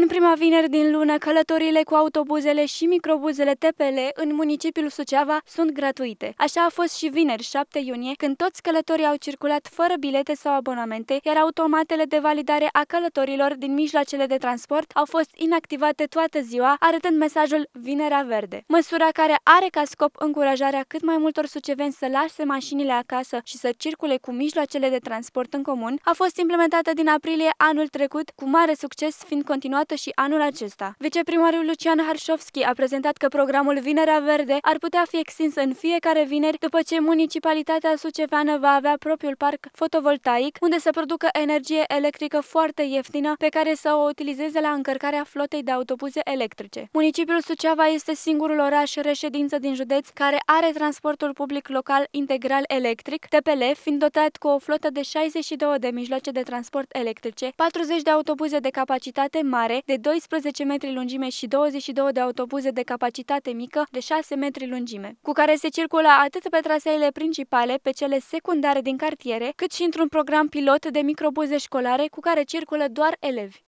În prima vineri din lună, călătorile cu autobuzele și microbuzele TPL în municipiul Suceava sunt gratuite. Așa a fost și vineri 7 iunie, când toți călătorii au circulat fără bilete sau abonamente, iar automatele de validare a călătorilor din mijloacele de transport au fost inactivate toată ziua, arătând mesajul Vinerea Verde. Măsura care are ca scop încurajarea cât mai multor suceveni să lase mașinile acasă și să circule cu mijloacele de transport în comun, a fost implementată din aprilie anul trecut cu mare succes, fiind continuată aprobată și anul acesta. Viceprimarul Lucian Harșovski a prezentat că programul Vinerea Verde ar putea fi extins în fiecare vineri după ce municipalitatea suceveană va avea propriul parc fotovoltaic, unde să producă energie electrică foarte ieftină pe care să o utilizeze la încărcarea flotei de autobuze electrice. Municipiul Suceava este singurul oraș reședință din județ care are transportul public local integral electric, TPL, fiind dotat cu o flotă de 62 de mijloace de transport electrice, 40 de autobuze de capacitate mare, mare de 12 metri lungime și 22 de autobuze de capacitate mică de 6 metri lungime, cu care se circulă atât pe traseele principale, pe cele secundare din cartiere, cât și într-un program pilot de microbuze școlare cu care circulă doar elevi.